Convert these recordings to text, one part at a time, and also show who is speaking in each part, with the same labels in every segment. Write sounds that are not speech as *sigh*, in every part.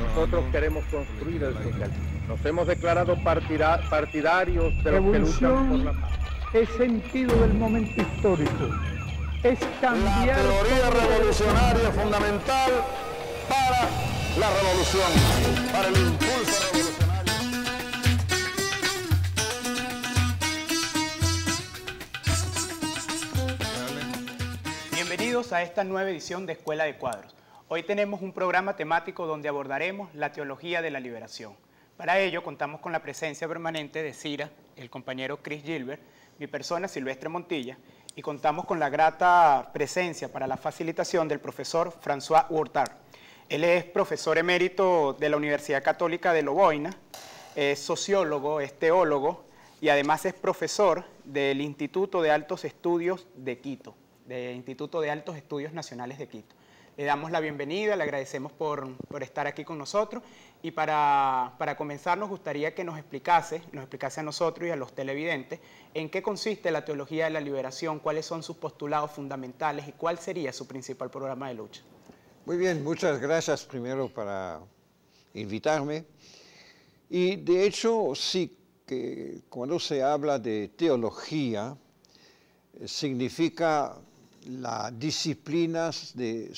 Speaker 1: Nosotros queremos construir el socialismo. Nos hemos declarado partidarios
Speaker 2: de los que luchan
Speaker 1: por la paz. Es sentido del momento histórico.
Speaker 3: Es cambiar.
Speaker 2: La teoría revolucionaria fundamental para
Speaker 3: la revolución, para el impulso revolucionario.
Speaker 4: Bienvenidos a esta nueva edición de Escuela de Cuadros. Hoy tenemos un programa temático donde abordaremos la teología de la liberación. Para ello contamos con la presencia permanente de Cira, el compañero Chris Gilbert, mi persona Silvestre Montilla, y contamos con la grata presencia para la facilitación del profesor François Hurtard. Él es profesor emérito de la Universidad Católica de Loboina, es sociólogo, es teólogo y además es profesor del Instituto de Altos Estudios de Quito, del Instituto de Altos Estudios Nacionales de Quito le damos la bienvenida, le agradecemos por, estar aquí con nosotros y para, para, comenzar nos gustaría que nos explicase, nos explicase a nosotros y a los televidentes en qué consiste la teología de la liberación, cuáles son sus postulados fundamentales y cuál sería su principal programa de lucha.
Speaker 1: Muy bien, muchas gracias primero para invitarme. Y de hecho, sí, que cuando se habla de teología, eh, significa las disciplinas de,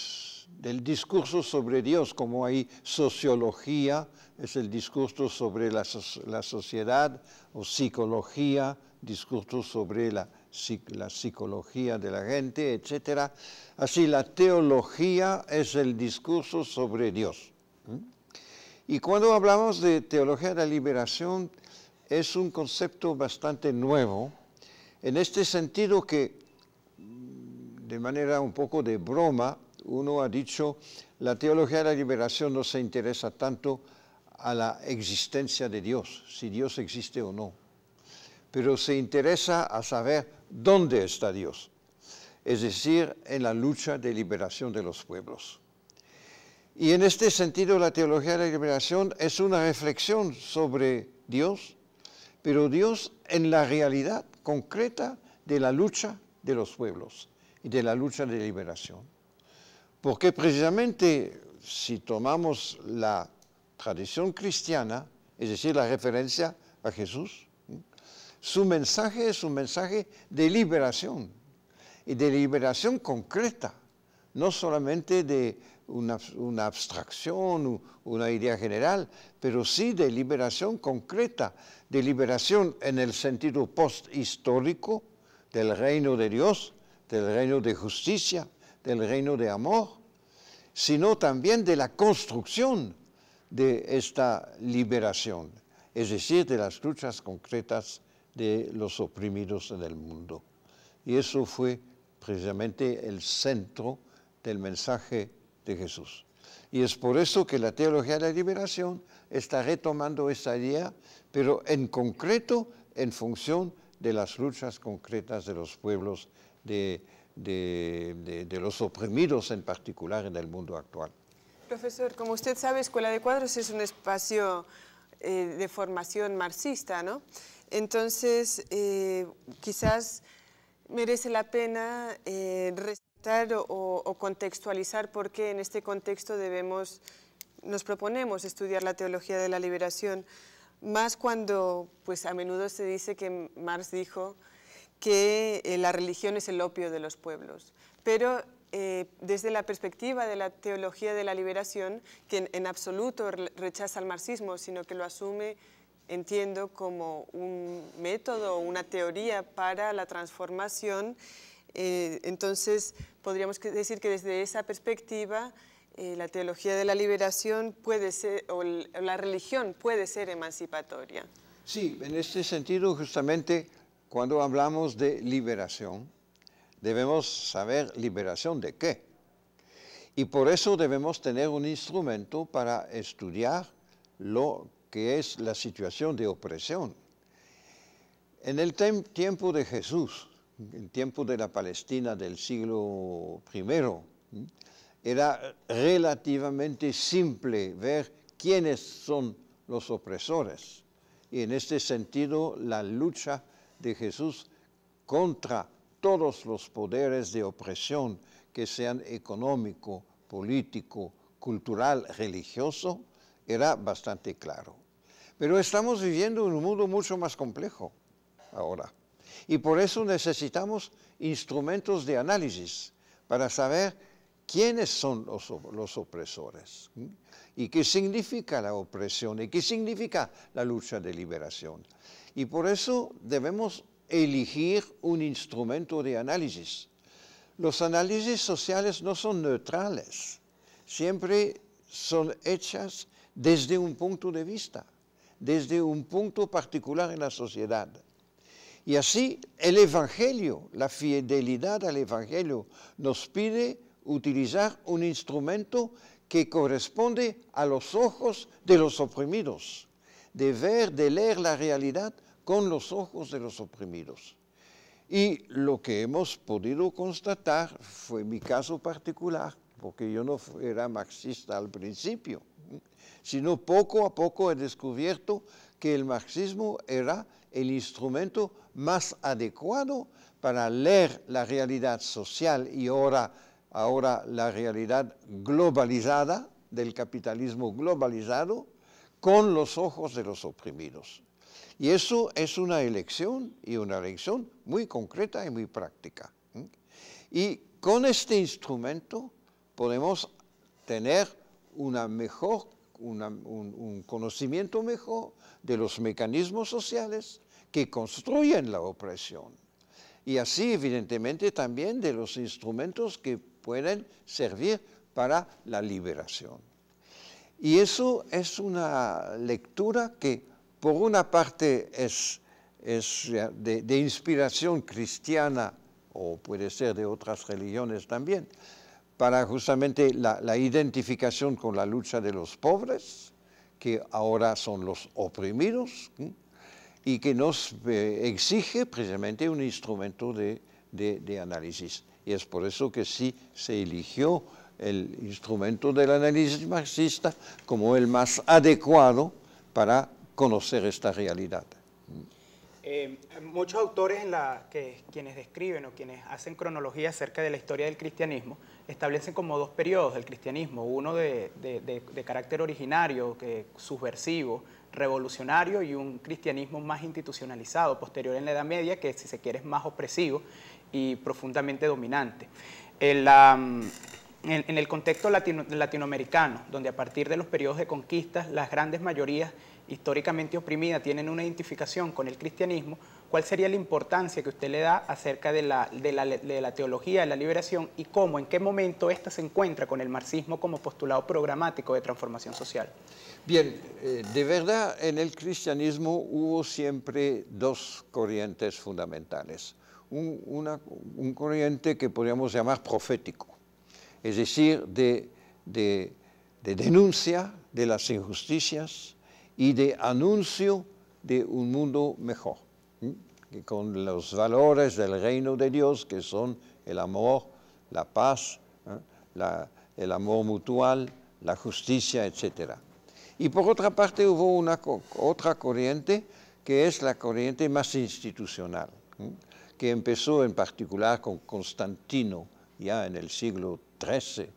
Speaker 1: del discurso sobre Dios, como hay sociología, es el discurso sobre la, la sociedad, o psicología, discurso sobre la, la psicología de la gente, etc. Así, la teología es el discurso sobre Dios. Y cuando hablamos de teología de la liberación, es un concepto bastante nuevo, en este sentido que de manera un poco de broma, uno ha dicho, la teología de la liberación no se interesa tanto a la existencia de Dios, si Dios existe o no, pero se interesa a saber dónde está Dios, es decir, en la lucha de liberación de los pueblos. Y en este sentido la teología de la liberación es una reflexión sobre Dios, pero Dios en la realidad concreta de la lucha de los pueblos de la lucha de liberación. Porque precisamente si tomamos la tradición cristiana, es decir, la referencia a Jesús, su mensaje es un mensaje de liberación, y de liberación concreta, no solamente de una, abstracción o una idea general, pero sí de liberación concreta, de liberación en el sentido posthistórico del reino de Dios, del reino de justicia, del reino de amor, sino también de la construcción de esta liberación, es decir, de las luchas concretas de los oprimidos en el mundo. Y eso fue precisamente el centro del mensaje de Jesús. Y es por eso que la teología de la liberación está retomando esa idea, pero en concreto en función de las luchas concretas de los pueblos de, de, los oprimidos en particular en el mundo actual.
Speaker 3: Profesor, como usted sabe, Escuela de Cuadros es un espacio eh, de formación marxista, ¿no? Entonces, eh, quizás merece la pena eh, resaltar o, o, contextualizar por qué en este contexto debemos, nos proponemos estudiar la teología de la liberación, más cuando pues, a menudo se dice que Marx dijo que eh, la religión es el opio de los pueblos. Pero eh, desde la perspectiva de la teología de la liberación, que en, absoluto rechaza el marxismo, sino que lo asume, entiendo, como un método, una teoría para la transformación, eh, entonces podríamos decir que desde esa perspectiva la teología de la liberación puede ser, o la religión puede ser emancipatoria.
Speaker 1: Sí, en este sentido justamente cuando hablamos de liberación, debemos saber liberación de qué. Y por eso debemos tener un instrumento para estudiar lo que es la situación de opresión. En el tiempo de Jesús, en el tiempo de la Palestina del siglo I, era relativamente simple ver quiénes son los opresores. Y en este sentido, la lucha de Jesús contra todos los poderes de opresión, que sean económico, político, cultural, religioso, era bastante claro. Pero estamos viviendo en un mundo mucho más complejo ahora. Y por eso necesitamos instrumentos de análisis para saber ¿Quiénes son los, opresores? ¿Mm? ¿Y qué significa la opresión? ¿Y qué significa la lucha de liberación? Y por eso debemos elegir un instrumento de análisis. Los análisis sociales no son neutrales, siempre son hechas desde un punto de vista, desde un punto particular en la sociedad. Y así el Evangelio, la fidelidad al Evangelio nos pide utilizar un instrumento que corresponde a los ojos de los oprimidos, de ver, de leer la realidad con los ojos de los oprimidos. Y lo que hemos podido constatar fue mi caso particular, porque yo no era marxista al principio, sino poco a poco he descubierto que el marxismo era el instrumento más adecuado para leer la realidad social y ahora ahora la realidad globalizada del capitalismo globalizado con los ojos de los oprimidos. Y eso es una elección y una elección muy concreta y muy práctica. Y con este instrumento podemos tener mejor, un, un conocimiento mejor de los mecanismos sociales que construyen la opresión. Y así, evidentemente, también de los instrumentos que pueden servir para la liberación. Y eso es una lectura que por una parte es, de, inspiración cristiana o puede ser de otras religiones también, para justamente la, identificación con la lucha de los pobres, que ahora son los oprimidos, y que nos eh, exige precisamente un instrumento de análisis. Y es por eso que sí se eligió el instrumento del análisis marxista como el más adecuado para conocer esta realidad.
Speaker 4: Eh, muchos autores que, quienes describen o quienes hacen cronología acerca de la historia del cristianismo establecen como dos periodos del cristianismo, uno de, carácter originario, que, subversivo, revolucionario y un cristianismo más institucionalizado, posterior en la Edad Media, que si se quiere es más opresivo y profundamente dominante. en, mm, el contexto latinoamericano, donde a partir de los periodos de conquistas las grandes mayorías históricamente oprimidas tienen una identificación con el cristianismo, ¿cuál sería la importancia que usted le da acerca de la, teología de la liberación y cómo, en qué momento Esta se encuentra con el marxismo como postulado programático de transformación social?
Speaker 1: Bien, eh, de verdad en el cristianismo hubo siempre dos corrientes fundamentales un, corriente que podríamos llamar profético, es decir, de, denuncia de las injusticias y de anuncio de un mundo mejor, que con los valores del reino de Dios que son el amor, la paz, ¿eh? el amor mutual, la justicia, etc. Y por otra parte hubo una otra corriente que es la corriente más institucional, que empezó en particular con Constantino ya en el siglo XIII,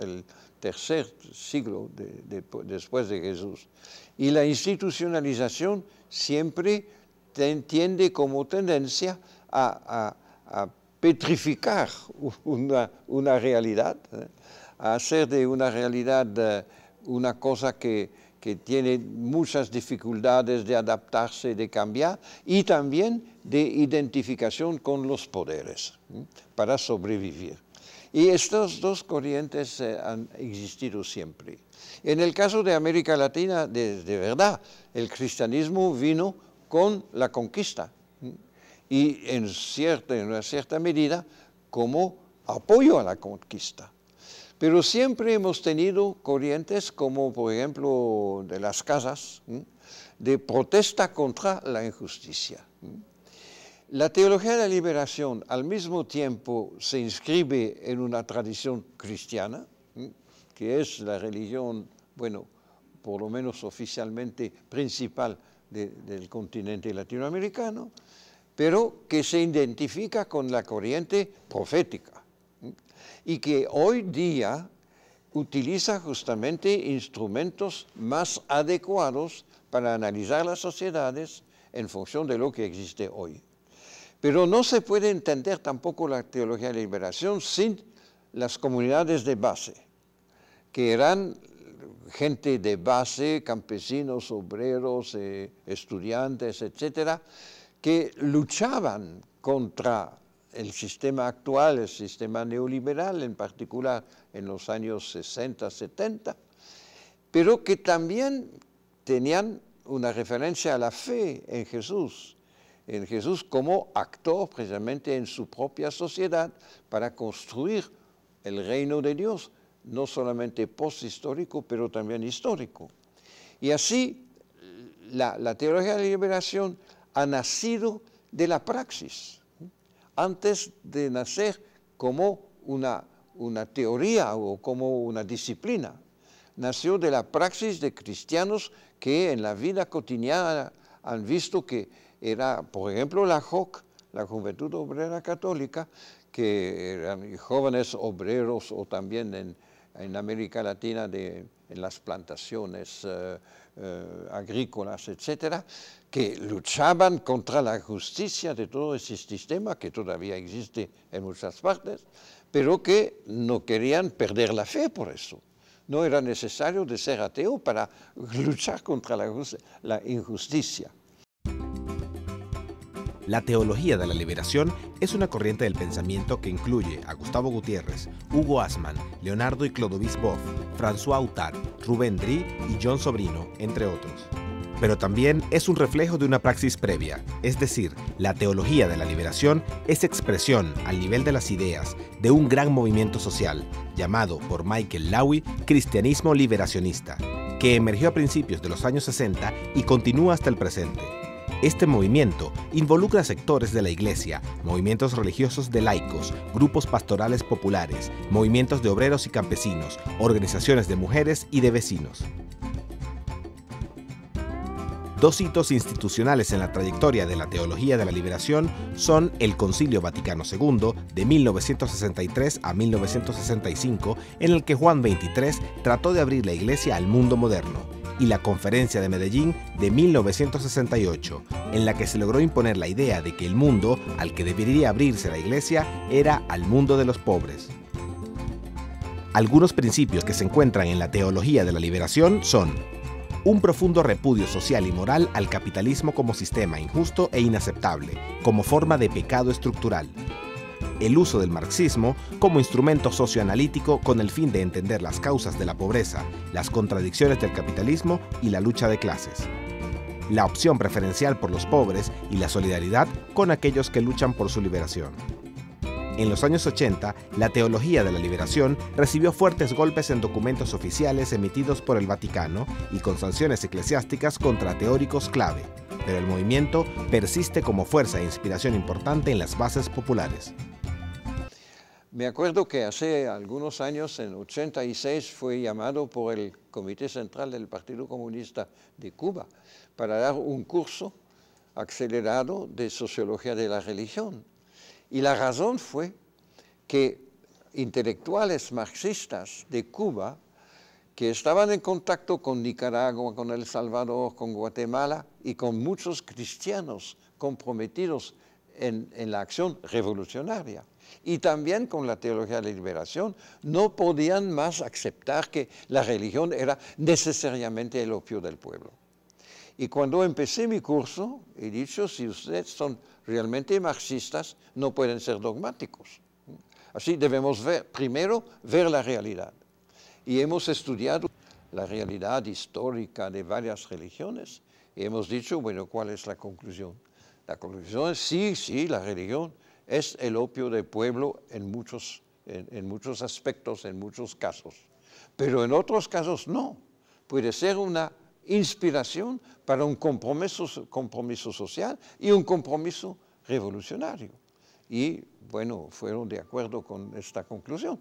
Speaker 1: el tercer siglo después de Jesús. Y la institucionalización siempre tiende como tendencia a, petrificar *laughs* una, realidad, ¿eh? a hacer de una realidad eh, una cosa que que tiene muchas dificultades de adaptarse, de cambiar, y también de identificación con los poderes para sobrevivir. Y estas dos corrientes eh, han existido siempre. En el caso de América Latina, de, verdad, el cristianismo vino con la conquista y en, en una cierta medida como apoyo a la conquista. Pero siempre hemos tenido corrientes como, por ejemplo, de las casas, de protesta contra la injusticia. La teología de la liberación al mismo tiempo se inscribe en una tradición cristiana, que es la religión, bueno, por lo menos oficialmente principal del continente latinoamericano, pero que se identifica con la corriente profética y que hoy día utiliza justamente instrumentos más adecuados para analizar las sociedades en función de lo que existe hoy. Pero no se puede entender tampoco la teología de la liberación sin las comunidades de base, que eran gente de base, campesinos, obreros, eh, estudiantes, etcétera, que luchaban contra el sistema actual, el sistema neoliberal, en particular en los años 60, 70, pero que también tenían una referencia a la fe en Jesús, en Jesús como actor precisamente en su propia sociedad para construir el reino de Dios, no solamente posthistórico, pero también histórico. Y así la, la teología de la liberación ha nacido de la praxis, antes de nacer como una, una teoría o como una disciplina. Nació de la praxis de cristianos que en la vida cotidiana han visto que era, por ejemplo, la JOC, la Juventud Obrera Católica, que eran jóvenes obreros o también en, en América Latina de, en las plantaciones eh, eh, agrícolas, etcétera, que luchaban contra la justicia de todo ese sistema que todavía existe en muchas partes, pero que no querían perder la fe por eso. No era necesario de ser ateo para luchar contra la injusticia.
Speaker 2: La teología de la liberación es una corriente del pensamiento que incluye a Gustavo Gutiérrez, Hugo Asman, Leonardo y Clodovis Boff, François Autard, Rubén Dri y John Sobrino, entre otros pero también es un reflejo de una praxis previa, es decir, la teología de la liberación es expresión al nivel de las ideas de un gran movimiento social llamado por Michael Lowy cristianismo liberacionista, que emergió a principios de los años 60 y continúa hasta el presente. Este movimiento involucra sectores de la iglesia, movimientos religiosos de laicos, grupos pastorales populares, movimientos de obreros y campesinos, organizaciones de mujeres y de vecinos. Dos hitos institucionales en la trayectoria de la teología de la liberación son el Concilio Vaticano II de 1963 a 1965, en el que Juan XXIII trató de abrir la iglesia al mundo moderno y la Conferencia de Medellín de 1968, en la que se logró imponer la idea de que el mundo al que debería abrirse la Iglesia era al mundo de los pobres. Algunos principios que se encuentran en la teología de la liberación son un profundo repudio social y moral al capitalismo como sistema injusto e inaceptable, como forma de pecado estructural, el uso del marxismo como instrumento socioanalítico con el fin de entender las causas de la pobreza, las contradicciones del capitalismo y la lucha de clases. La opción preferencial por los pobres y la solidaridad con aquellos que luchan por su liberación. En los años 80, la teología de la liberación recibió fuertes golpes en documentos oficiales emitidos por el Vaticano y con sanciones eclesiásticas contra teóricos clave, pero el movimiento persiste como fuerza e inspiración importante en las bases populares.
Speaker 1: Me acuerdo que hace algunos años, en 86, fue llamado por el Comité Central del Partido Comunista de Cuba para dar un curso acelerado de sociología de la religión. Y la razón fue que intelectuales marxistas de Cuba, que estaban en contacto con Nicaragua, con El Salvador, con Guatemala y con muchos cristianos comprometidos en, en la acción revolucionaria, y también con la teología de la liberación, no podían más aceptar que la religión era necesariamente el opio del pueblo. Y cuando empecé mi curso, he dicho, si ustedes son realmente marxistas, no pueden ser dogmáticos. Así debemos ver, primero, ver la realidad. Y hemos estudiado la realidad histórica de varias religiones y hemos dicho, bueno, ¿cuál es la conclusión? La conclusión es, sí, sí, la religión es el opio del pueblo en muchos, en muchos aspectos, en muchos casos. Pero en otros casos no. Puede ser una inspiración para un compromiso, compromiso social y un compromiso revolucionario y bueno, fueron de acuerdo con esta conclusión,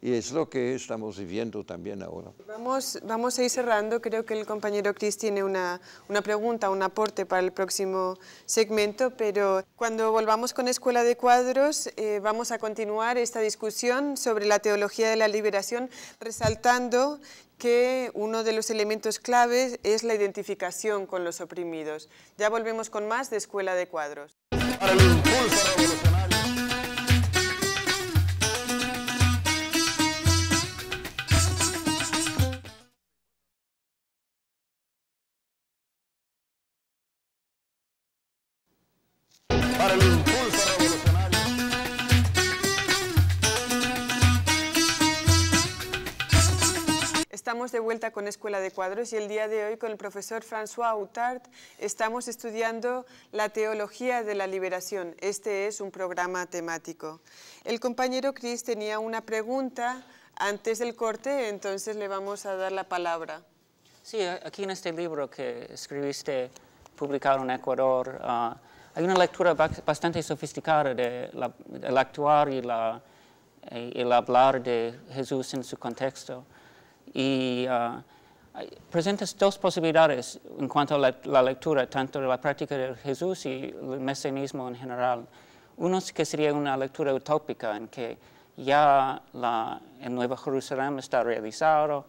Speaker 1: Y es lo que estamos viviendo también ahora.
Speaker 3: Vamos, vamos a ir cerrando. Creo que el compañero Cris tiene una, pregunta, un aporte para el próximo segmento, pero cuando volvamos con Escuela de Cuadros eh, vamos a continuar esta discusión sobre la teología de la liberación, resaltando que uno de los elementos claves es la identificación con los oprimidos. Ya volvemos con más de Escuela de Cuadros para el impulso revolucionario. estamos de vuelta con Escuela de Cuadros y el día de hoy con el profesor François Autard estamos estudiando la teología de la liberación. Este es un programa temático. El compañero Cris tenía una pregunta antes del corte, entonces le vamos a dar la palabra.
Speaker 5: Sí, aquí en este libro que escribiste, publicado en Ecuador, ah, hay una lectura bastante sofisticada del el actuar eh, y el hablar de Jesús en su contexto y uh, presentas dos posibilidades en cuanto a la, lectura, tanto de la práctica de Jesús y el mesianismo en general. Uno que sería una lectura utópica en que ya la, el Nuevo Jerusalén está realizado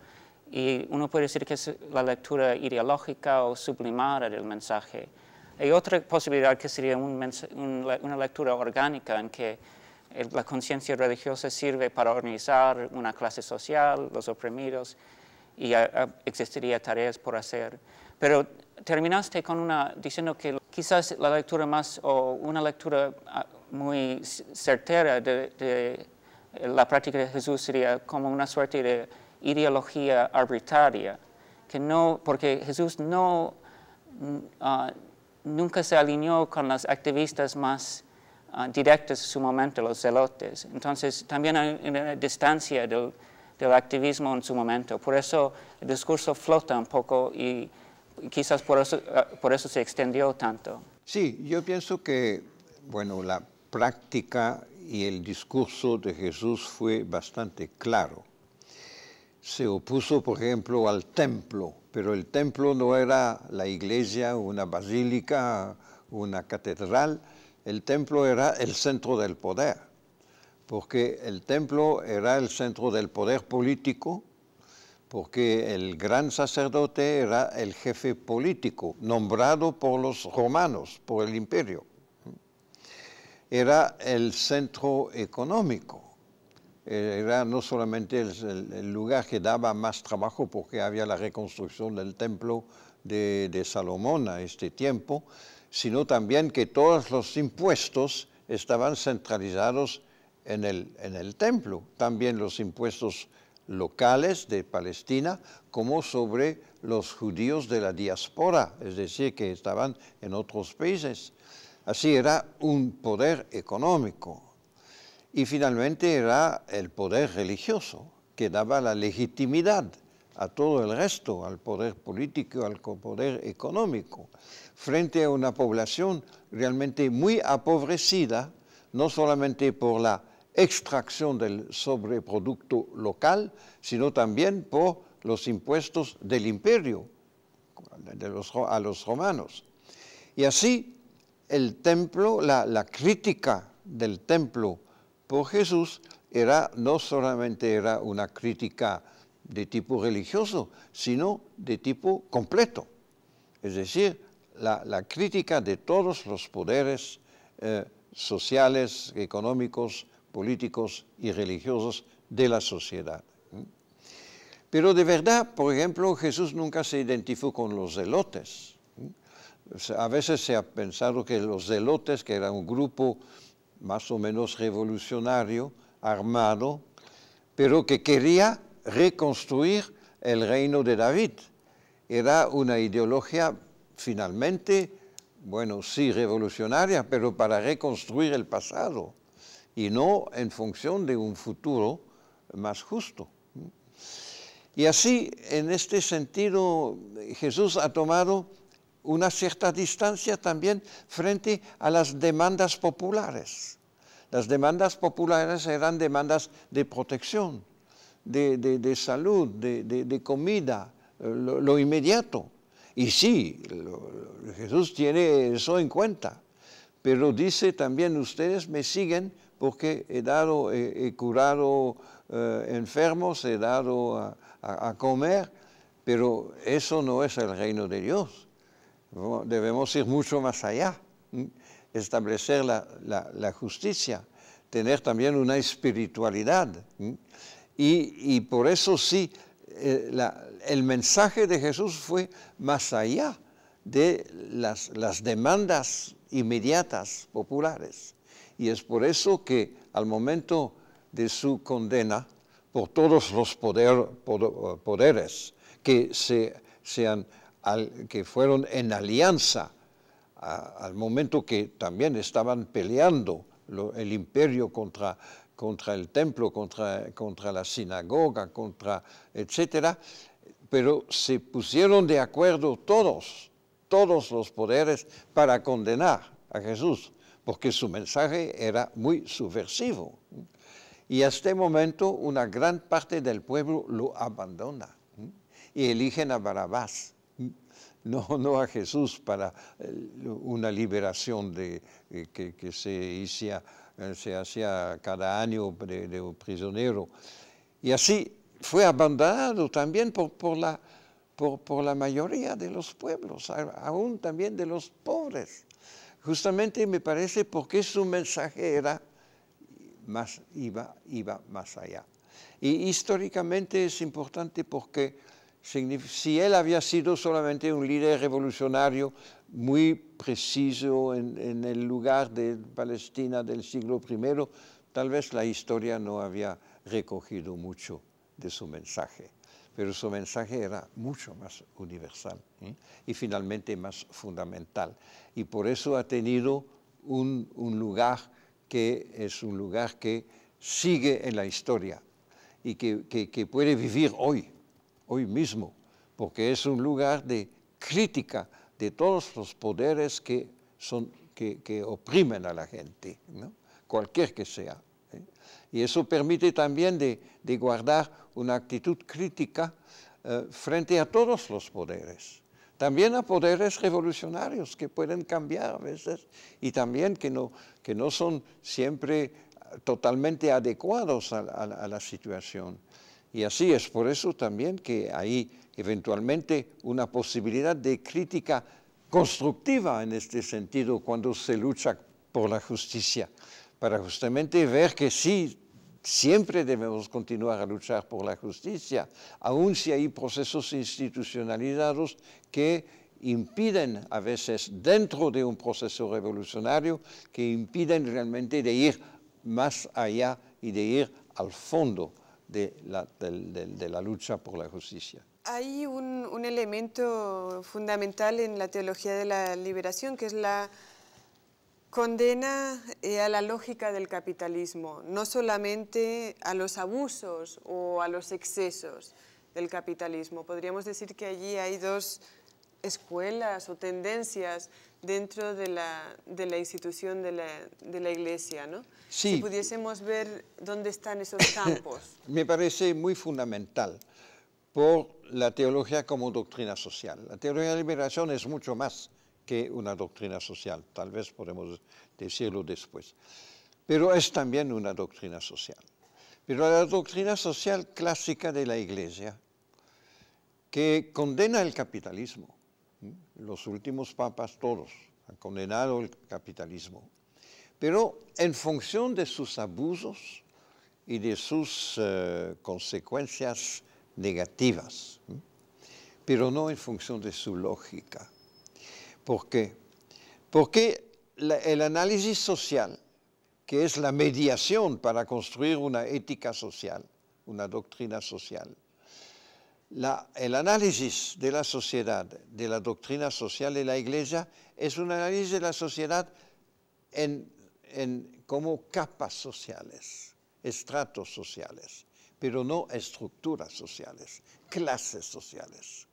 Speaker 5: y uno puede decir que es la lectura ideológica o sublimada del mensaje. Hay otra posibilidad que sería una lectura orgánica en que la conciencia religiosa sirve para organizar una clase social, los oprimidos, y existiría tareas por hacer. Pero terminaste con una, diciendo que quizás la lectura más, o una lectura ah, muy certera de, la práctica de Jesús sería como una suerte de ideología arbitraria, que no, porque Jesús no, mm, ah, nunca se alineó con las activistas más Ah, directos en su momento los celotes. Entonces, también hay una distancia del, activismo en su momento. Por eso el discurso flota un poco y quizás por eso, ah, por eso se extendió tanto.
Speaker 1: Sí, yo pienso que, bueno, la práctica y el discurso de Jesús fue bastante claro. Se opuso, por ejemplo, al templo, pero el templo no era la iglesia, una basílica, una catedral, el templo era el centro del poder, porque el templo era el centro del poder político, porque el gran sacerdote era el jefe político, nombrado por los romanos, por el imperio. Era el centro económico, era no solamente el, lugar que daba más trabajo porque había la reconstrucción del templo de Salomón a este tiempo, sino también que todos los impuestos estaban centralizados en el, templo, también los impuestos locales de Palestina como sobre los judíos de la diáspora, es decir, que estaban en otros países. Así era un poder económico. Y finalmente era el poder religioso, que daba la legitimidad a todo el resto, al poder político, al poder económico, frente a una población realmente muy apobrecida, no solamente por la extracción del sobreproducto local, sino también por los impuestos del imperio a los romanos. Y así el templo, la, crítica del templo por Jesús era no solamente era una crítica de tipo religioso, sino de tipo completo, es decir, la, crítica de todos los poderes eh, sociales, económicos, políticos y religiosos de la sociedad. Pero de verdad, por ejemplo, Jesús nunca se identificó con los zelotes. A veces se ha pensado que los zelotes, que era un grupo más o menos revolucionario, armado, pero que quería reconstruir el reino de David. Era una ideología finalmente, bueno, sí revolucionaria, pero para reconstruir el pasado y no en función de un futuro más justo. Y así, en este sentido, Jesús ha tomado una cierta distancia también frente a las demandas populares. Las demandas populares eran demandas de protección, de, salud, de, comida, eh, lo, inmediato. Y sí, Jesús tiene eso en cuenta, pero dice también ustedes me siguen porque he dado, curado eh, enfermos, he dado a, comer, pero eso no es el reino de Dios. Debemos ir mucho más allá, establecer la justicia, tener también una espiritualidad. Y, por eso sí, eh, el mensaje de Jesús fue más allá de las, demandas inmediatas populares. Y es por eso que al momento de su condena por todos los poderes que, se, sean, que fueron en alianza al momento que también estaban peleando el imperio contra contra el templo, contra, contra la sinagoga, contra, etcétera, pero se pusieron de acuerdo todos, todos los poderes para condenar a Jesús, porque su mensaje era muy subversivo. Y a este momento una gran parte del pueblo lo abandona y eligen a Barabás, no, no a Jesús para eh, una liberación de, eh, que, que se hiciera eh, se hacía cada año de, prisionero. Y así fue abandonado también por, la, mayoría de los pueblos, aún también de los pobres. Justamente me parece porque su mensaje más, iba más allá. Y históricamente es importante porque si él había sido solamente un líder revolucionario muy preciso en, el lugar de Palestina del siglo I, tal vez la historia no había recogido mucho de su mensaje, pero su mensaje era mucho más universal ¿eh? y finalmente más fundamental. Y por eso ha tenido un, lugar que es un lugar que sigue en la historia y que puede vivir hoy, hoy mismo, porque es un lugar de crítica de todos los poderes que, son, que, que oprimen a la gente, ¿no? cualquier que sea. ¿eh? Y eso permite también de, de guardar una actitud crítica eh, frente a todos los poderes. También a poderes revolucionarios que pueden cambiar a veces y también que no, que no son siempre totalmente adecuados a la situación. Y así es por eso también que hay eventualmente una posibilidad de crítica constructiva en este sentido cuando se lucha por la justicia, para justamente ver que sí, siempre debemos continuar a luchar por la justicia, aun si hay procesos institucionalizados que impiden a veces dentro de un proceso revolucionario, que impiden realmente de ir más allá y de ir al fondo de la, lucha por la justicia.
Speaker 3: Hay un, elemento fundamental en la teología de la liberación, que es la condena eh, a la lógica del capitalismo, no solamente a los abusos o a los excesos del capitalismo. Podríamos decir que allí hay dos escuelas o tendencias dentro de la, de la institución de la, de la, Iglesia, ¿no? Si pudiésemos ver dónde están esos *coughs* campos.
Speaker 1: Me parece muy fundamental por la teología como doctrina social. La teología de la liberación es mucho más que una doctrina social, tal vez podemos decirlo después, pero es también una doctrina social. Pero la doctrina social clásica de la Iglesia, que condena el capitalismo, los últimos papas todos han condenado el capitalismo, pero en función de sus abusos y de sus eh, consecuencias negativas, pero no en función de su lógica. ¿Por qué? Porque el análisis social, que es la mediación para construir una ética social, una doctrina social, el análisis de la sociedad, de la doctrina social de la Iglesia, es un análisis de la sociedad en, como capas sociales, estratos sociales, pero no estructuras sociales, clases sociales.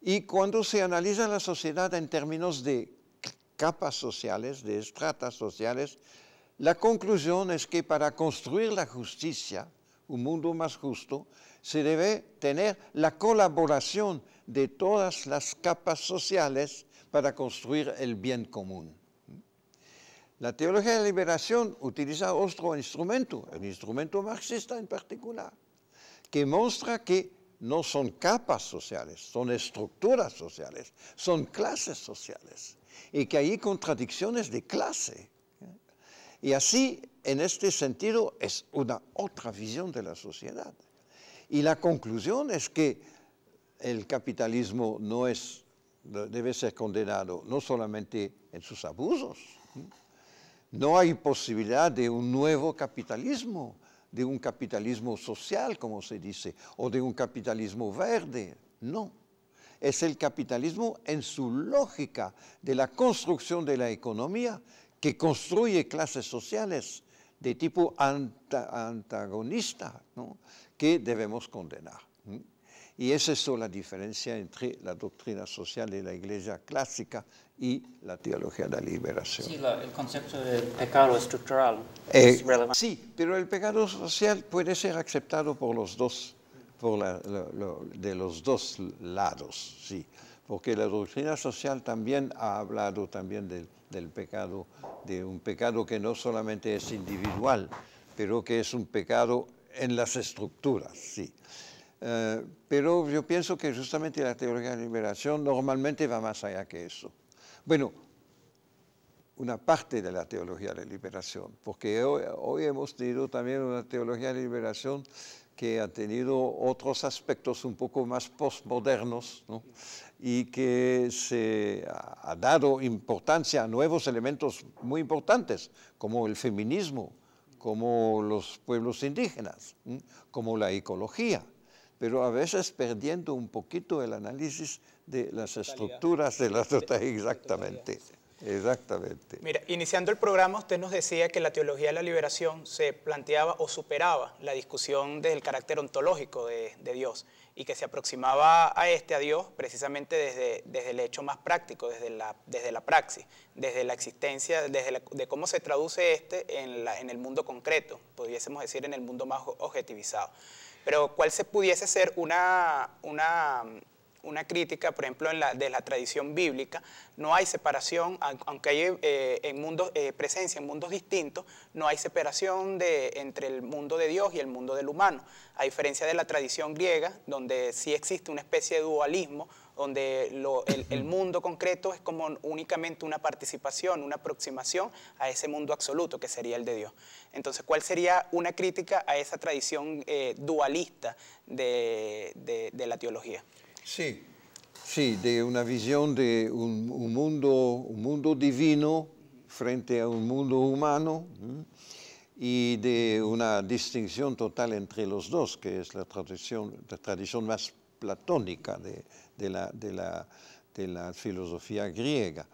Speaker 1: Y cuando se analiza la sociedad en términos de capas sociales, de estratos sociales, la conclusión es que para construir la justicia, un mundo más justo, se debe tener la colaboración de todas las capas sociales para construir el bien común. La teología de la liberación utiliza otro instrumento, el instrumento marxista en particular, que muestra que no son capas sociales, son estructuras sociales, son clases sociales, y que hay contradicciones de clase. Y así en este sentido es una otra visión de la sociedad. Y la conclusión es que el capitalismo no es, debe ser condenado no solamente en sus abusos, no hay posibilidad de un nuevo capitalismo, de un capitalismo social, como se dice, o de un capitalismo verde, no. Es el capitalismo en su lógica de la construcción de la economía que construye clases sociales de tipo antagonista que debemos condenar. Y esa es la diferencia entre la doctrina social de la Iglesia clásica y la teología de la liberación. Sí,
Speaker 5: el concepto de pecado estructural eh, es
Speaker 1: relevante. Sí, pero el pecado social puede ser aceptado por los dos, por de los dos lados, sí porque la doctrina social también ha hablado también del, pecado, de un pecado que no solamente es individual, pero que es un pecado en las estructuras, sí. Eh, pero yo pienso que justamente la teología de liberación normalmente va más allá que eso. Bueno, una parte de la teología de liberación, porque hoy hemos tenido también una teología de liberación que ha tenido otros aspectos un poco más postmodernos y que se ha dado importancia a nuevos elementos muy importantes, como el feminismo, como los pueblos indígenas, como la ecología, pero a veces perdiendo un poquito el análisis de las estructuras de la *laughs* totalidad, exactamente. Exactamente.
Speaker 4: Mira, iniciando el programa usted nos decía que la teología de la liberación se planteaba o superaba la discusión del carácter ontológico de, Dios y que se aproximaba a este, a Dios, precisamente desde, desde el hecho más práctico, desde la, desde la praxis, desde la existencia, desde de cómo se traduce este en, la, en el mundo concreto, pudiésemos decir en el mundo más objetivizado. Pero ¿cuál se pudiese ser una, una una crítica, por ejemplo, en la, de la tradición bíblica, no hay separación, aunque hay eh, en eh, presencia en mundos distintos, no hay separación entre el mundo de Dios y el mundo del humano, a diferencia de la tradición griega, donde sí existe una especie de dualismo, donde el, mundo concreto es como únicamente una participación, una aproximación a ese mundo absoluto que sería el de Dios. Entonces, ¿cuál sería una crítica a esa tradición eh, dualista de la teología?
Speaker 1: Sí, sí, de una visión de un, mundo, un mundo divino frente a un mundo humano y de una distinción total entre los dos, que es la tradición, la tradición más platónica de, de, la, filosofía griega.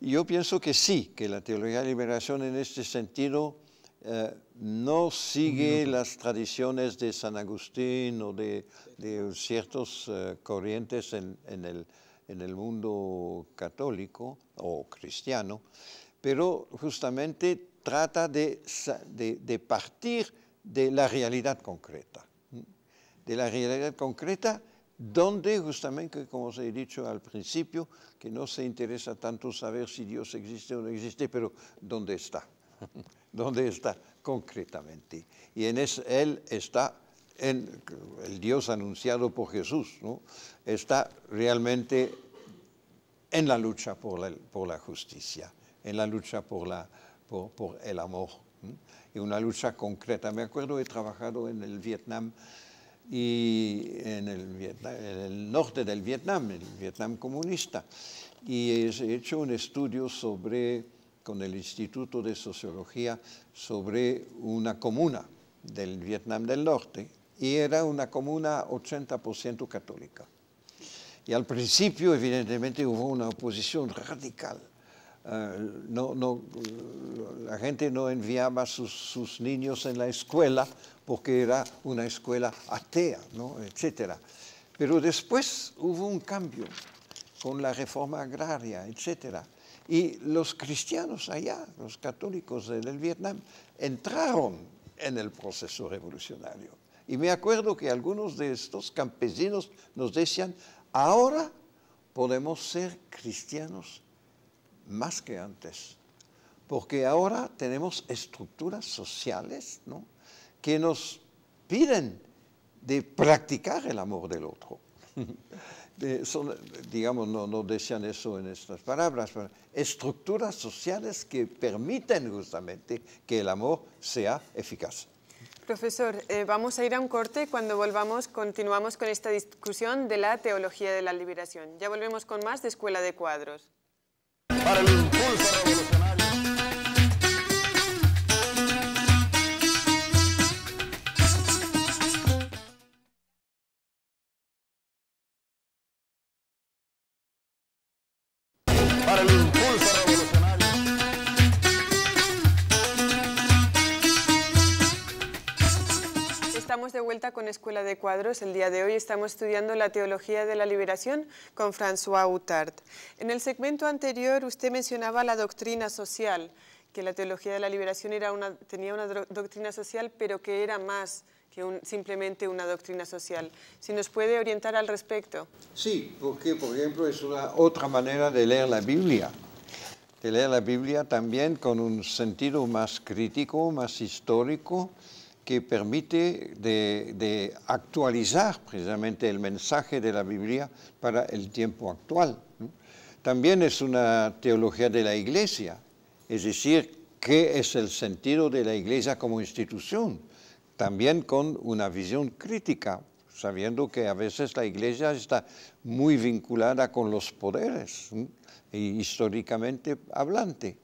Speaker 1: Yo pienso que sí, que la teología de liberación en este sentido eh, no sigue las tradiciones de San Agustín o de de ciertas eh, corrientes en, en, el, en, el, mundo católico o cristiano, pero justamente trata de, de, partir de la realidad concreta, de la realidad concreta donde justamente, como os he dicho al principio, que no se interesa tanto saber si Dios existe o no existe, pero dónde está, *laughs* dónde está concretamente. Y en él está el Dios anunciado por Jesús, está realmente en la lucha por la, justicia, en la lucha por, el amor. Y una lucha concreta. Me acuerdo, he trabajado en el Vietnam y Vietnam, en el norte del Vietnam, el Vietnam comunista, y he hecho un estudio sobre, con el Instituto de Sociología sobre una comuna del Vietnam del Norte, y era una comuna 80% católica. Y al principio, evidentemente, hubo una oposición radical. Eh, la gente no enviaba sus, sus niños en la escuela porque era una escuela atea, ¿no? etc. Pero después hubo un cambio con la reforma agraria, etc. Y los cristianos allá, los católicos del Vietnam, entraron en el proceso revolucionario. Y me acuerdo que algunos de estos campesinos nos decían, ahora podemos ser cristianos más que antes, porque ahora tenemos estructuras sociales que nos piden de practicar el amor del otro. *laughs* Eh, digamos, no, decían eso en estas palabras, pero estructuras sociales que permiten justamente que el amor sea eficaz.
Speaker 3: Profesor, eh, vamos a ir a un corte cuando volvamos continuamos con esta discusión de la teología de la liberación. Ya volvemos con más de Escuela de Cuadros. Para revolucionario. Para de vuelta con Escuela de Cuadros. El día de hoy estamos estudiando la teología de la liberación con François Outard. En el segmento anterior usted mencionaba la doctrina social, que la teología de la liberación era una, tenía una doctrina social, pero que era más que simplemente una doctrina social. Si nos puede orientar al respecto.
Speaker 1: Sí, porque por ejemplo es una otra manera de leer la Biblia de leer la Biblia también con un sentido más crítico, más histórico, que permite de, actualizar precisamente el mensaje de la Biblia para el tiempo actual. También es una teología de la Iglesia, es decir, qué es el sentido de la Iglesia como institución, también con una visión crítica, sabiendo que a veces la Iglesia está muy vinculada con los poderes, históricamente hablante.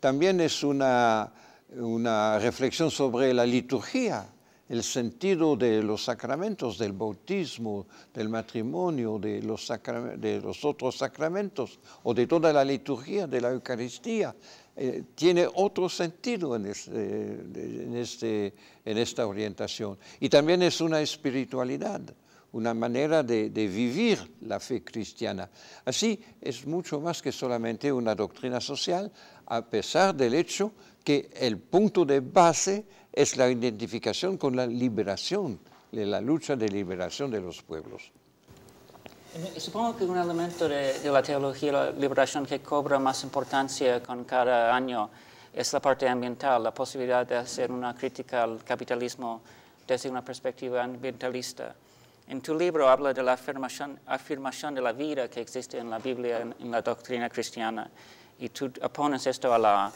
Speaker 1: También es una una reflexión sobre la liturgia, el sentido de los sacramentos, del bautismo, del matrimonio, de los, otros sacramentos o de toda la liturgia de la Eucaristía. Eh, tiene otro sentido eh, este, en, esta orientación. Y también es una espiritualidad, una manera de, de vivir la fe cristiana. Así es mucho más que solamente una doctrina social, a pesar del hecho que el punto de base es la identificación con la liberación, de la lucha de liberación de los pueblos.
Speaker 5: Eh, supongo que un elemento de, la teología de la liberación que cobra más importancia con cada año es la parte ambiental, la posibilidad de hacer una crítica al capitalismo desde una perspectiva ambientalista. En tu libro habla de la afirmación, afirmación de la vida que existe en la Biblia, en, en la doctrina cristiana, y tú opones esto a la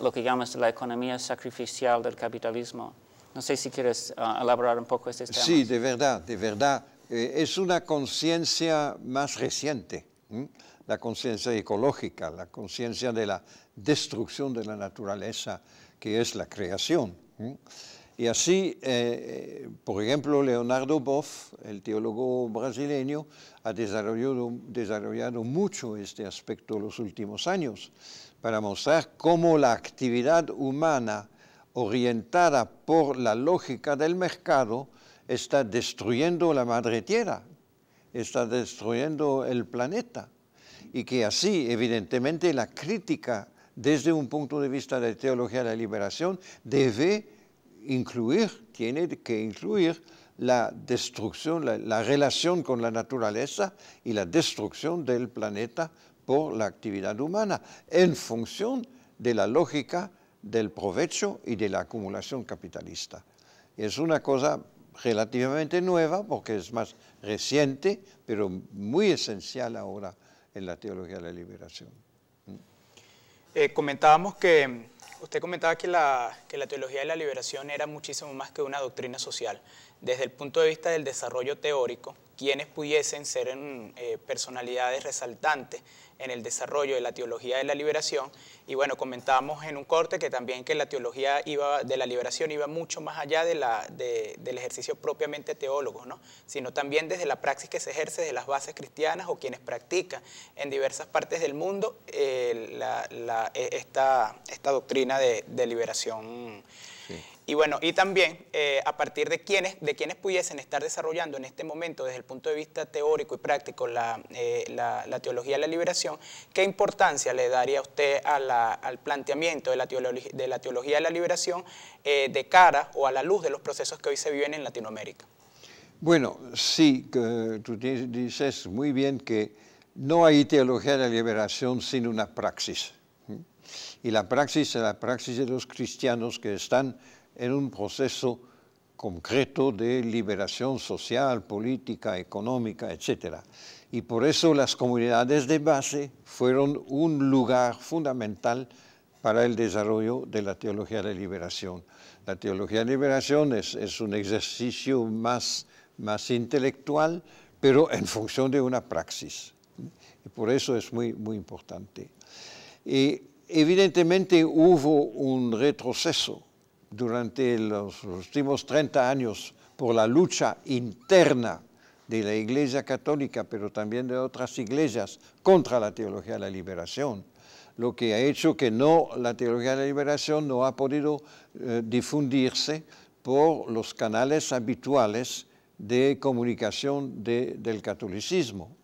Speaker 5: lo que llamas la economía sacrificial del capitalismo. No sé si quieres ah, elaborar un poco este tema. Sí,
Speaker 1: de verdad, de verdad. Eh, es una conciencia más reciente, la conciencia ecológica, la conciencia de la destrucción de la naturaleza, que es la creación. Y así, eh, eh, por ejemplo, Leonardo Boff, el teólogo brasileño, ha desarrollado, desarrollado mucho este aspecto en los últimos años para mostrar cómo la actividad humana orientada por la lógica del mercado está destruyendo la madre tierra, está destruyendo el planeta. Y que así, evidentemente, la crítica desde un punto de vista de teología de la liberación debe incluir, tiene que incluir la destrucción, la, la relación con la naturaleza y la destrucción del planeta por la actividad humana en función de la lógica del provecho y de la acumulación capitalista. Es una cosa relativamente nueva porque es más reciente, pero muy esencial ahora en la teología de la liberación.
Speaker 4: Eh, comentábamos que, usted comentaba que la, teología de la liberación era muchísimo más que una doctrina social. Desde el punto de vista del desarrollo teórico, quienes pudiesen ser eh, personalidades resaltantes en el desarrollo de la teología de la liberación. Y bueno, comentábamos en un corte que también que la teología iba, de la liberación iba mucho más allá de la, del ejercicio propiamente teólogo, ¿no? sino también desde la praxis que se ejerce de las bases cristianas o quienes practican en diversas partes del mundo eh, e, esta, doctrina de, de liberación y bueno, y también eh, a partir de quienes, de quienes pudiesen estar desarrollando en este momento desde el punto de vista teórico y práctico la, eh, la, teología de la liberación, ¿qué importancia le daría usted a la, al planteamiento de la, teología de la, teología de la liberación eh, de cara o a la luz de los procesos que hoy se viven en Latinoamérica?
Speaker 1: Bueno, sí, tú dices muy bien que no hay teología de la liberación sin una praxis. Y la praxis es la praxis de los cristianos que están en un proceso concreto de liberación social, política, económica, etc. Y por eso las comunidades de base fueron un lugar fundamental para el desarrollo de la teología de liberación. La teología de liberación es, un ejercicio más, más intelectual, pero en función de una praxis. Y por eso es muy, muy importante. evidentemente hubo un retroceso durante los últimos 30 años por la lucha interna de la Iglesia Católica, pero también de otras iglesias contra la teología de la liberación, lo que ha hecho que no, la teología de la liberación no ha podido eh, difundirse por los canales habituales de comunicación del catolicismo.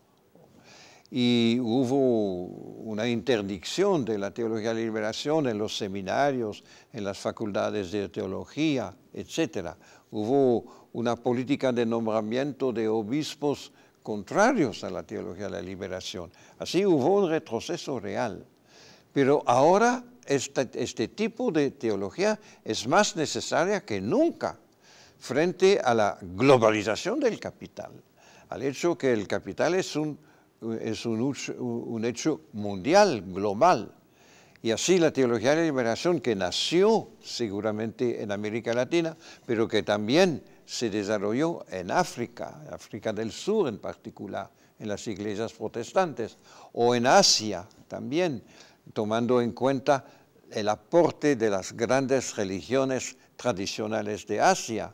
Speaker 1: Y hubo una interdicción de la teología de la liberación en los seminarios, en las facultades de teología, etc. Hubo una política de nombramiento de obispos contrarios a la teología de la liberación. Así hubo un retroceso real. Pero ahora este, este tipo de teología es más necesaria que nunca frente a la globalización del capital, al hecho que el capital es un es un, hecho mundial, global. Y así la teología de la liberación, que nació seguramente en América Latina, pero que también se desarrolló en África, África del Sur en particular, en las iglesias protestantes, o en Asia también, tomando en cuenta el aporte de las grandes religiones tradicionales de Asia,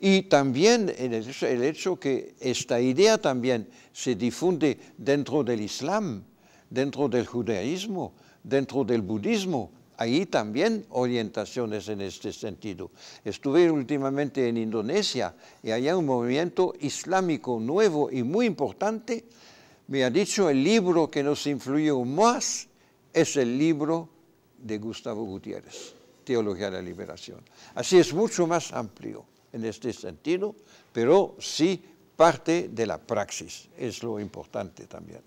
Speaker 1: y también el hecho, el que esta idea también se difunde dentro del Islam, dentro del judaísmo, dentro del budismo, ahí también orientaciones en este sentido. Estuve últimamente en Indonesia y hay un movimiento islámico nuevo y muy importante. Me ha dicho el libro que nos influyó más es el libro de Gustavo Gutiérrez, Teología de la Liberación. Así es mucho más amplio en este sentido, pero sí parte de la praxis, es lo importante también.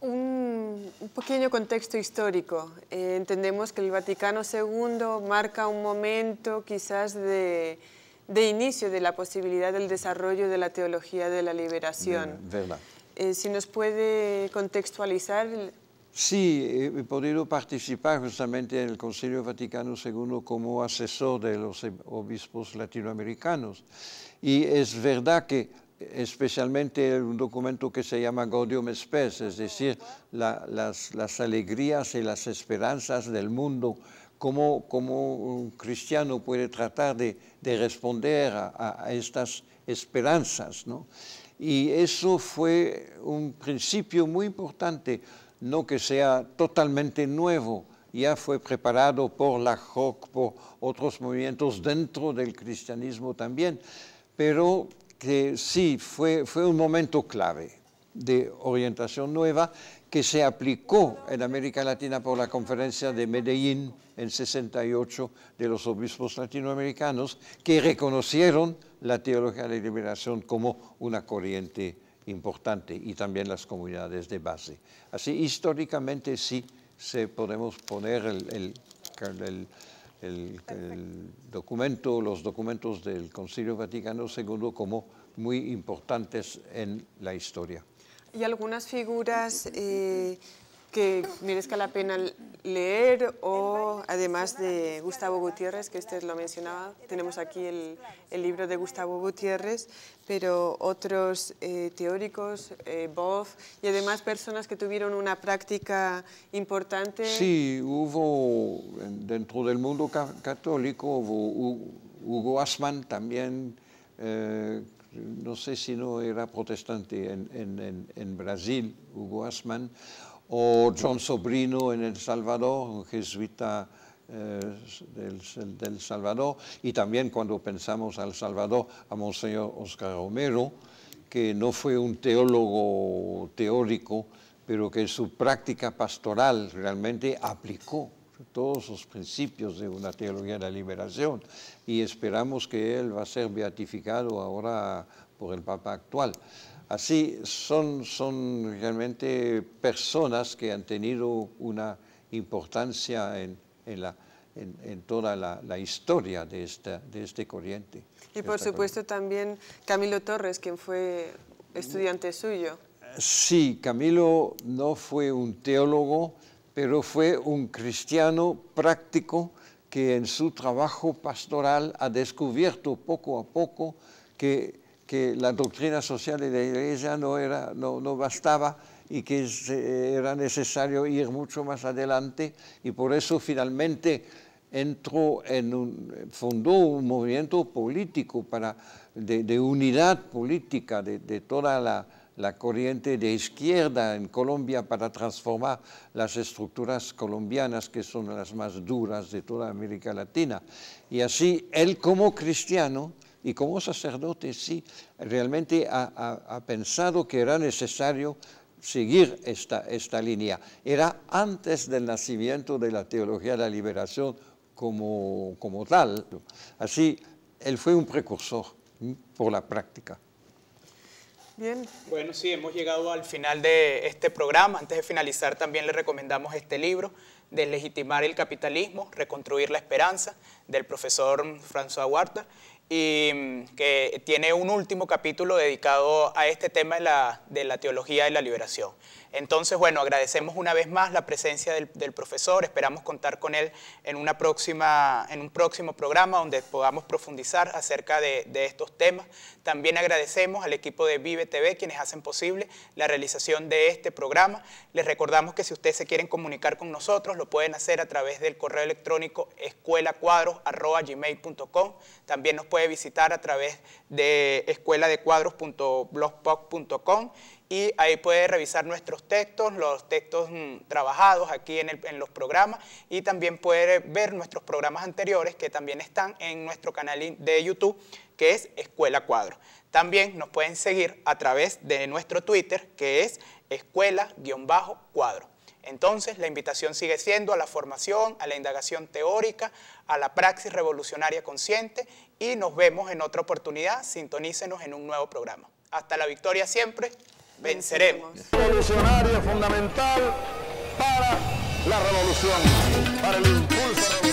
Speaker 3: Un pequeño contexto histórico. Eh, entendemos que el Vaticano II marca un momento quizás de, inicio de la posibilidad del desarrollo de la teología de la liberación. verdad. Eh, si nos puede contextualizar
Speaker 1: Sí, he eh, podido participar justamente en el Concilio Vaticano II como asesor de los em, obispos latinoamericanos. Y es verdad que especialmente un documento que se llama Gaudium Spes, es decir, las, alegrías y las esperanzas del mundo, cómo, un cristiano puede tratar de, responder a, estas esperanzas. Y eso fue un principio muy importante no que sea totalmente nuevo, ya fue preparado por la JOC, por otros movimientos dentro del cristianismo también, pero que sí fue, un momento clave de orientación nueva que se aplicó en América Latina por la conferencia de Medellín en 68 de los obispos latinoamericanos que reconocieron la teología de la liberación como una corriente importante y también las comunidades de base. Así, históricamente sí se podemos poner el, el, documento, los documentos del Concilio Vaticano II como muy importantes en la historia.
Speaker 3: Y algunas figuras eh, que merezca la pena leer o además de Gustavo Gutiérrez, que usted lo mencionaba, tenemos aquí el, libro de Gustavo Gutiérrez, pero otros eh, teóricos, eh, Boff y además personas que tuvieron una práctica importante. Sí,
Speaker 1: hubo dentro del mundo católico, hubo Hugo Asman también, eh, no sé si no era protestante en, en Brasil, Hugo Asman, o John Sobrino en El Salvador, un jesuita eh, del, Salvador, y también cuando pensamos al Salvador, a Monseñor Oscar Romero, que no fue un teólogo teórico, pero que su práctica pastoral realmente aplicó todos los principios de una teología de la liberación y esperamos que él va a ser beatificado ahora por el Papa actual. Así son, son realmente personas que han tenido una importancia en, la... En, toda la, historia de, esta, de, este corriente.
Speaker 3: Y por supuesto también Camilo Torres, quien fue estudiante suyo.
Speaker 1: Sí, Camilo no fue un teólogo, pero fue un cristiano práctico que en su trabajo pastoral ha descubierto poco a poco que que la doctrina social de la Iglesia no, era, no, bastaba y que era necesario ir mucho más adelante y por eso finalmente entró en un, fundó un movimiento político para, de, unidad política de, de toda la, la, corriente de izquierda en Colombia para transformar las estructuras colombianas que son las más duras de toda América Latina. Y así él como cristiano y como sacerdote sí realmente ha, pensado que era necesario seguir esta, esta línea. Era antes del nacimiento de la teología de la liberación como, como tal. Así, él fue un precursor por la práctica.
Speaker 4: Bien. Bueno, sí, hemos llegado al final de este programa. Antes de finalizar, también le recomendamos este libro, Deslegitimar el capitalismo, reconstruir la esperanza, del profesor François Huerta y mm, que tiene un último capítulo dedicado a este tema de la, de la teología de la liberación. Entonces, bueno, agradecemos una vez más la presencia del, profesor, esperamos contar con él en, una próxima, en un próximo programa donde podamos profundizar acerca de, estos temas. También agradecemos al equipo de Vive TV, quienes hacen posible la realización de este programa. Les recordamos que si ustedes se quieren comunicar con nosotros, lo pueden hacer a través del correo electrónico escuelacuadros.gmail.com. También nos puede visitar a través de escueladecuadros.blogspot.com y ahí puede revisar nuestros textos, los textos mm, trabajados aquí en, los programas y también puede ver nuestros programas anteriores que también están en nuestro canal de YouTube que es Escuela Cuadro. También nos pueden seguir a través de nuestro Twitter que es escuela-cuadro. Entonces, la invitación sigue siendo a la formación, a la indagación teórica, a la praxis revolucionaria consciente y nos vemos en otra oportunidad. Sintonícenos en un nuevo programa. Hasta la victoria siempre venceremos. revolucionario fundamental para la revolución, para el impulso